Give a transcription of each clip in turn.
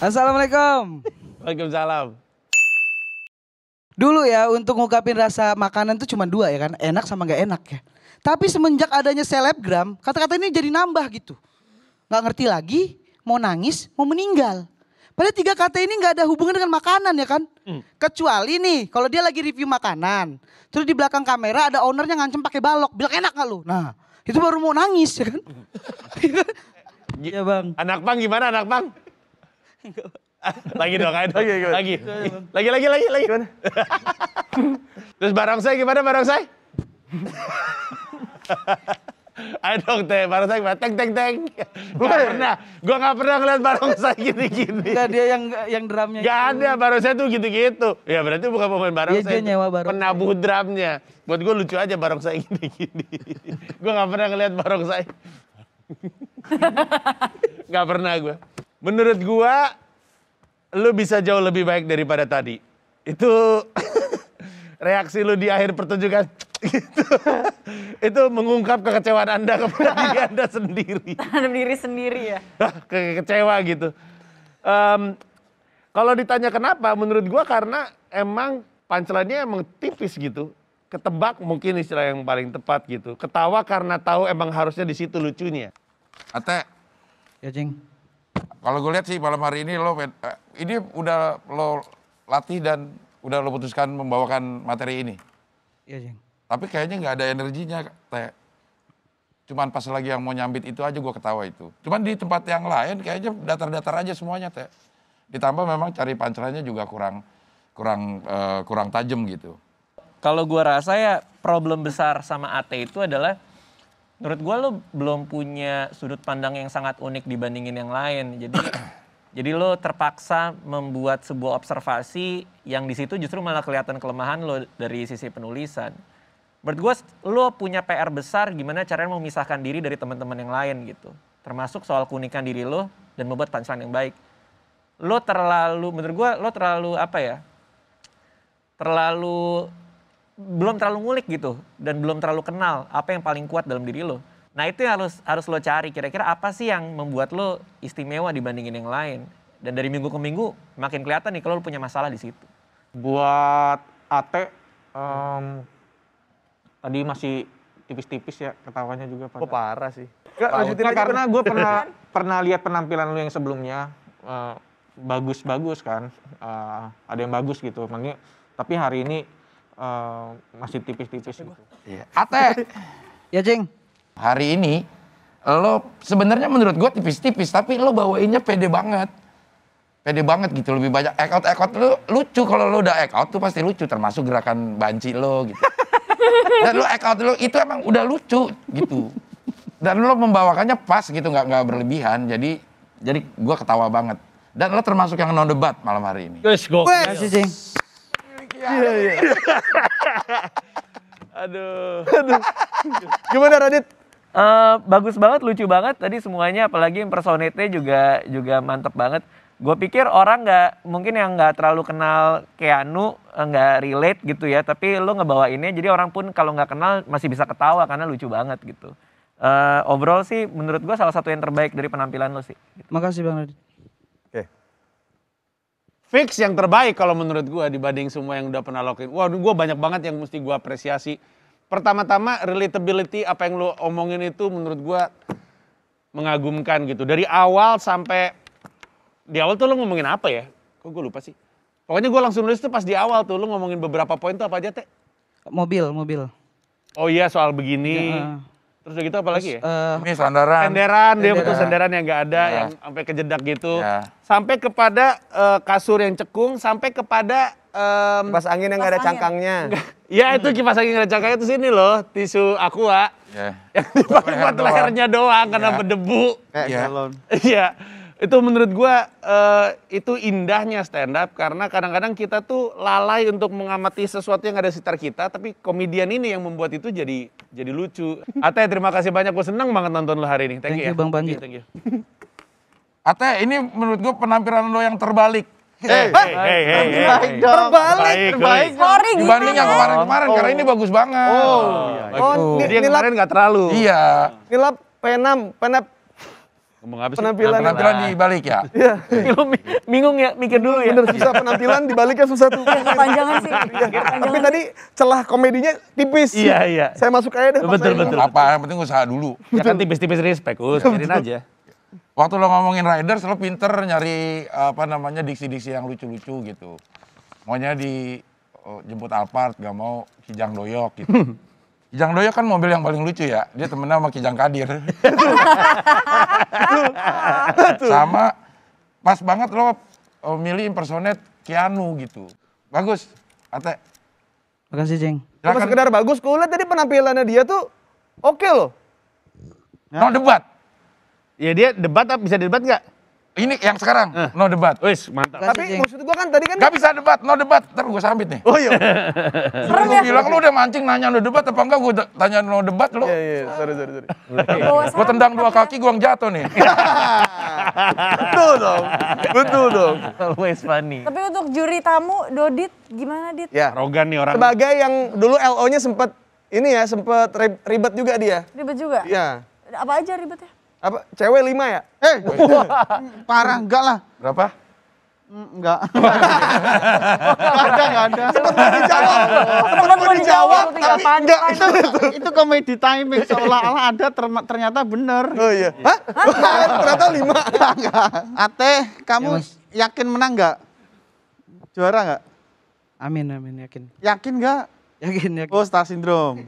Assalamualaikum. Waalaikumsalam. Dulu ya untuk ngukapin rasa makanan tuh cuma dua ya kan, enak sama gak enak ya. Tapi semenjak adanya selebgram, kata-kata ini jadi nambah gitu. Gak ngerti lagi, mau nangis, mau meninggal. Padahal tiga kata ini gak ada hubungan dengan makanan ya kan? Hmm. Kecuali nih, kalau dia lagi review makanan, terus di belakang kamera ada ownernya ngancem pakai balok, bilang enak nggak lu? Nah, itu baru mau nangis ya kan? Hmm. Iya bang. Anak bang gimana anak bang? lagi dong, ayo. Lagi, lagi. Lagi, lagi, lagi, lagi. Gimana? Terus saya gimana barang saya ayo dong teh, barang gimana? Teng, teng, teng. Gak pernah, gue gak pernah ngeliat barang saya gini-gini. Gak, dia yang yang drumnya. Gak itu. ada, saya tuh gitu-gitu. Ya berarti bukan pemain barongsai. Iya, dia nyewa barang. Penabuh drumnya. Buat gue lucu aja barang saya gini-gini. gue gak pernah ngeliat barang saya gak pernah gue menurut gua lu bisa jauh lebih baik daripada tadi. Itu reaksi lu di akhir pertunjukan gitu. itu mengungkap kekecewaan Anda kepada diri Anda sendiri. Terhadap diri sendiri ya. Ah, kecewa gitu. Um, kalau ditanya kenapa, menurut gua karena emang pancelannya emang tipis gitu. Ketebak mungkin istilah yang paling tepat gitu. Ketawa karena tahu emang harusnya di situ lucunya. Ate. Ya, cing kalau gue lihat sih malam hari ini lo eh, ini udah lo latih dan udah lo putuskan membawakan materi ini. Iya, Jeng. Tapi kayaknya nggak ada energinya, Teh. Cuman pas lagi yang mau nyambit itu aja gue ketawa itu. Cuman di tempat yang lain kayaknya datar-datar aja semuanya, Teh. Ditambah memang cari pancelannya juga kurang kurang uh, kurang tajam gitu. Kalau gue rasa ya problem besar sama at itu adalah menurut gue lo belum punya sudut pandang yang sangat unik dibandingin yang lain. Jadi jadi lo terpaksa membuat sebuah observasi yang di situ justru malah kelihatan kelemahan lo dari sisi penulisan. Menurut gue lo punya PR besar gimana caranya memisahkan diri dari teman-teman yang lain gitu. Termasuk soal keunikan diri lo dan membuat punchline yang baik. Lo terlalu, menurut gue lo terlalu apa ya, terlalu belum terlalu ngulik gitu dan belum terlalu kenal apa yang paling kuat dalam diri lo. Nah itu yang harus harus lo cari kira-kira apa sih yang membuat lo istimewa dibandingin yang lain. Dan dari minggu ke minggu makin kelihatan nih kalau lo punya masalah di situ. Buat Ate um, tadi masih tipis-tipis ya ketawanya juga. Pada. Oh parah sih. Gak, lanjutin karena gue pernah pernah lihat penampilan lo yang sebelumnya eh, bagus-bagus uh, kan, uh, ada yang bagus gitu. Makanya, tapi hari ini masih eh, tipis-tipis gitu. Iya. Ate. ya, Jing. Hari ini lo sebenarnya menurut gue tipis-tipis tapi lo bawainnya pede banget. Pede banget gitu lebih banyak act out act out lo lucu kalau lo udah act out tuh pasti lucu termasuk gerakan banci lo gitu. Dan lo act out lo itu emang udah lucu gitu. Dan lo membawakannya pas gitu nggak nggak berlebihan jadi jadi gue ketawa banget. Dan lo termasuk yang non debat malam hari ini. Guys, go. Terima kasih, Iya, iya. iya. Aduh. Aduh. Gimana Radit? Uh, bagus banget, lucu banget tadi semuanya, apalagi impersonate juga juga mantep banget. Gue pikir orang nggak mungkin yang nggak terlalu kenal Keanu eh, nggak relate gitu ya, tapi lo ini, jadi orang pun kalau nggak kenal masih bisa ketawa karena lucu banget gitu. Uh, overall sih menurut gue salah satu yang terbaik dari penampilan lo sih. Gitu. Makasih bang Radit fix yang terbaik kalau menurut gue dibanding semua yang udah pernah lo Wah, gue banyak banget yang mesti gue apresiasi. Pertama-tama relatability apa yang lo omongin itu menurut gue mengagumkan gitu. Dari awal sampai di awal tuh lo ngomongin apa ya? Kok gue lupa sih. Pokoknya gue langsung nulis tuh pas di awal tuh lo ngomongin beberapa poin tuh apa aja teh? Mobil, mobil. Oh iya soal begini. Ya. Terus udah gitu apa lagi ya? Uh, ini sandaran. Sandaran, dia betul sandaran yang nggak ada, ya. yang sampai kejedak gitu. Ya. Sampai kepada uh, kasur yang cekung, sampai kepada... Um, kipas angin yang nggak ada cangkangnya. Iya itu kipas angin nggak ada cangkangnya itu sini loh, tisu aqua. ya, Yang dipakai buat lehernya doang, karena iya. berdebu. Iya. Iya itu menurut gue uh, itu indahnya stand up karena kadang-kadang kita tuh lalai untuk mengamati sesuatu yang ada di sekitar kita tapi komedian ini yang membuat itu jadi jadi lucu. Ate terima kasih banyak gue senang banget nonton lo hari ini. Thank, thank you, ya. Bang Panji. Iya, thank you. Ate ini menurut gue penampilan lo yang terbalik. Hey, hey, hey, hey, hey, hey, hey, Terbalik, baik, terbaik. Sorry, Dibanding yang kemarin-kemarin, oh. karena ini oh. bagus banget. Oh, oh, iya. iya. iya. oh, oh. ini yang kemarin nggak terlalu. Iya. Nilap penam, penap, penampilan, penampilan di balik ya. Iya. bingung iya. ya mikir dulu ya. Bener iya. susah penampilan di baliknya susah tuh. Iya. Panjangan sih. Tapi tadi celah komedinya tipis. Iya iya. Saya masuk aja deh. Betul betul. Apa yang penting usaha dulu. Ya kan tipis-tipis respect, us aja. Waktu lo ngomongin rider, lo pinter nyari apa namanya diksi-diksi yang lucu-lucu gitu. Maunya di oh, jemput Alphard, gak mau kijang doyok gitu. Kijang Doyok kan mobil yang paling lucu ya. Dia temennya sama Kijang Kadir. sama pas banget lo oh, milih impersonate Keanu gitu. Bagus. Ate. Makasih, ceng. Cuma sekedar bagus, gue liat tadi penampilannya dia tuh oke okay loh. No debat. Ya dia debat bisa debat nggak? Ini yang sekarang, uh. no debat. Wis, mantap. Tapi Kasih, maksud gue kan tadi kan Gak bisa debat, no debat. Ntar gue sambit nih. Oh iya. Serem Gue ya. bilang lu udah mancing nanya no debat apa enggak gue tanya no debat lu. Iya iya, iya. sorry sorry sorry. gua tendang dua kaki gua jatuh nih. Betul dong. Betul dong. Always funny. Tapi untuk juri tamu Dodit gimana Dit? Ya, rogan nih orang. Sebagai yang dulu LO-nya sempet ini ya, sempet ribet juga dia. Ribet juga? Iya. Apa aja ribetnya? Apa cewek lima ya? Eh, parah enggak lah. Berapa? Mm, enggak. ada, enggak ada. Sempat dijawab. Sempat mau dijawab, tapi enggak. Itu, itu komedi timing. Seolah-olah ada, ternyata benar. Oh iya. Hah? ternyata lima. Enggak. Ate, kamu ya, yakin menang enggak? Juara enggak? Amin, amin. Yakin. Yakin enggak? Yakin, yakin. Oh, star syndrome.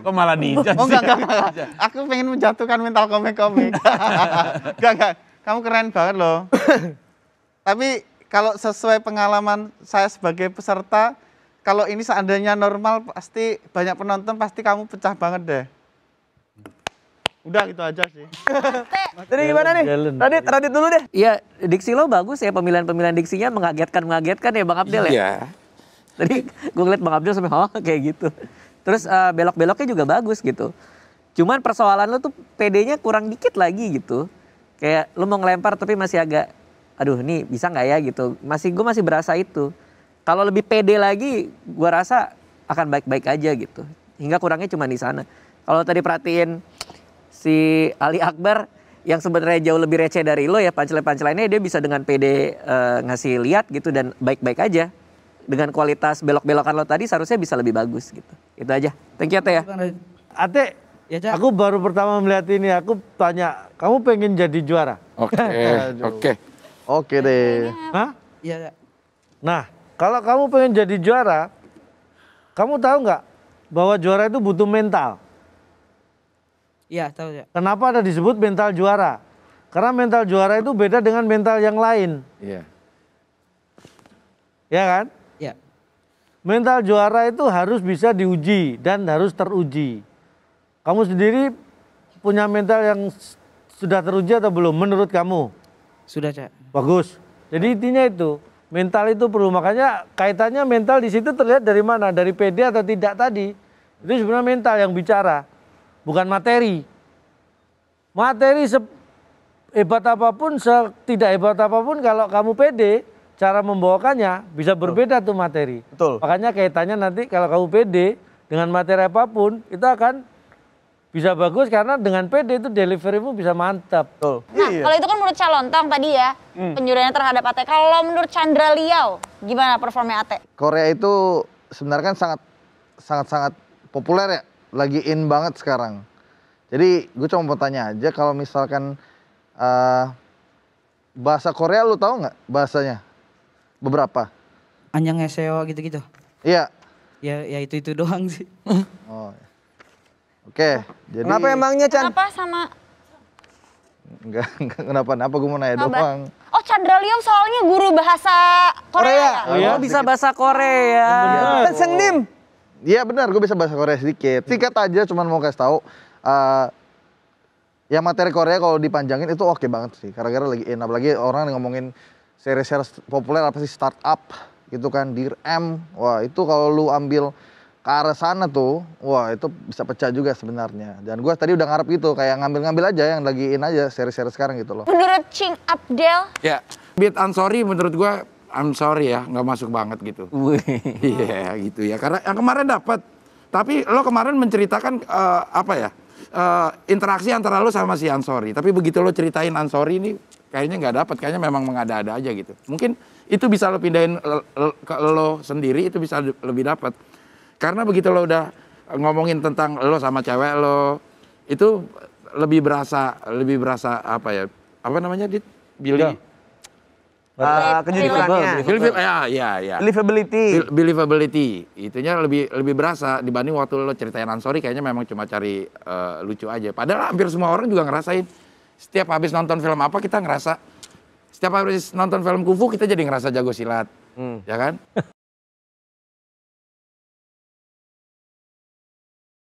Kok malah ninja Oh, enggak, enggak, enggak. Aku pengen menjatuhkan mental komik-komik. enggak, enggak. Kamu keren banget loh. Tapi kalau sesuai pengalaman saya sebagai peserta, kalau ini seandainya normal pasti banyak penonton pasti kamu pecah banget deh. Udah gitu aja sih. Tadi gimana nih? Tadi Radit dulu deh. Iya, diksi lo bagus ya pemilihan-pemilihan diksinya mengagetkan-mengagetkan ya Bang Abdel ya. Iya. Tadi gue ngeliat Bang Abdul sampai oh kayak gitu. Terus uh, belok-beloknya juga bagus gitu. Cuman persoalan lu tuh PD-nya kurang dikit lagi gitu. Kayak lu mau ngelempar tapi masih agak aduh ini bisa nggak ya gitu. Masih gue masih berasa itu. Kalau lebih PD lagi gue rasa akan baik-baik aja gitu. Hingga kurangnya cuma di sana. Kalau tadi perhatiin si Ali Akbar yang sebenarnya jauh lebih receh dari lo ya pancelan pancelannya dia bisa dengan PD uh, ngasih lihat gitu dan baik-baik aja dengan kualitas belok-belokan lo tadi seharusnya bisa lebih bagus gitu. Itu aja. Thank you Ate ya. Ate, ya, Cak. aku baru pertama melihat ini, aku tanya, kamu pengen jadi juara? Oke, oke. Oke deh. Hah? Iya, Nah, kalau kamu pengen jadi juara, kamu tahu nggak bahwa juara itu butuh mental? Iya, tahu ya. Kenapa ada disebut mental juara? Karena mental juara itu beda dengan mental yang lain. Iya. Ya kan? mental juara itu harus bisa diuji dan harus teruji. Kamu sendiri punya mental yang sudah teruji atau belum menurut kamu? Sudah, Cak. Bagus. Jadi intinya itu, mental itu perlu. Makanya kaitannya mental di situ terlihat dari mana? Dari PD atau tidak tadi. Itu sebenarnya mental yang bicara, bukan materi. Materi hebat apapun, tidak hebat apapun kalau kamu PD, cara membawakannya bisa berbeda Betul. tuh materi. Betul. Makanya kaitannya nanti kalau kamu pede dengan materi apapun itu akan bisa bagus karena dengan PD itu deliverymu bisa mantap. Betul. Nah, iya. kalau itu kan menurut Calontong tadi ya, hmm. penjuriannya terhadap ate. Kalau menurut Chandra Liao, gimana performnya ate? Korea itu sebenarnya kan sangat sangat sangat populer ya, lagi in banget sekarang. Jadi gue cuma mau tanya aja kalau misalkan uh, bahasa Korea lu tahu nggak bahasanya? Beberapa? Anjang SEO gitu-gitu. Iya. Ya ya itu itu doang sih. oh. Iya. Oke, okay, jadi Kenapa emangnya Chan? Kenapa sama Enggak, enggak kenapa kenapa gue mau nanya Sabar. doang. Oh, Chandra Liam soalnya guru bahasa Korea. Korea. Oh, ya? bisa bahasa Korea. Iya. Iya. Kan Sengnim. Iya benar, gue bisa bahasa Korea sedikit. Singkat aja cuman mau kasih tahu uh, ya materi Korea kalau dipanjangin itu oke okay banget sih. Karena gara lagi enak eh, lagi orang ngomongin seri-seri populer apa sih startup gitu kan dir M wah itu kalau lu ambil ke arah sana tuh wah itu bisa pecah juga sebenarnya dan gue tadi udah ngarep gitu kayak ngambil-ngambil aja yang lagi in aja seri-seri sekarang gitu loh menurut Ching Abdel ya beat Ansori menurut gue I'm sorry ya nggak masuk banget gitu iya yeah, gitu ya karena yang kemarin dapat tapi lo kemarin menceritakan uh, apa ya uh, interaksi antara lo sama si Ansori tapi begitu lo ceritain Ansori ini kayaknya nggak dapat kayaknya memang mengada-ada aja gitu mungkin itu bisa lo pindahin ke lo sendiri itu bisa lebih dapat karena begitu lo udah ngomongin tentang lo sama cewek lo itu lebih berasa lebih berasa apa ya apa namanya dit Billy yeah. Uh, kejujurannya, believability, ya, ya, ya. believability, believability, itunya lebih lebih berasa dibanding waktu lo ceritain Ansori kayaknya memang cuma cari uh, lucu aja. Padahal hampir semua orang juga ngerasain setiap habis nonton film apa kita ngerasa setiap habis nonton film kufu kita jadi ngerasa jago silat, hmm. ya kan?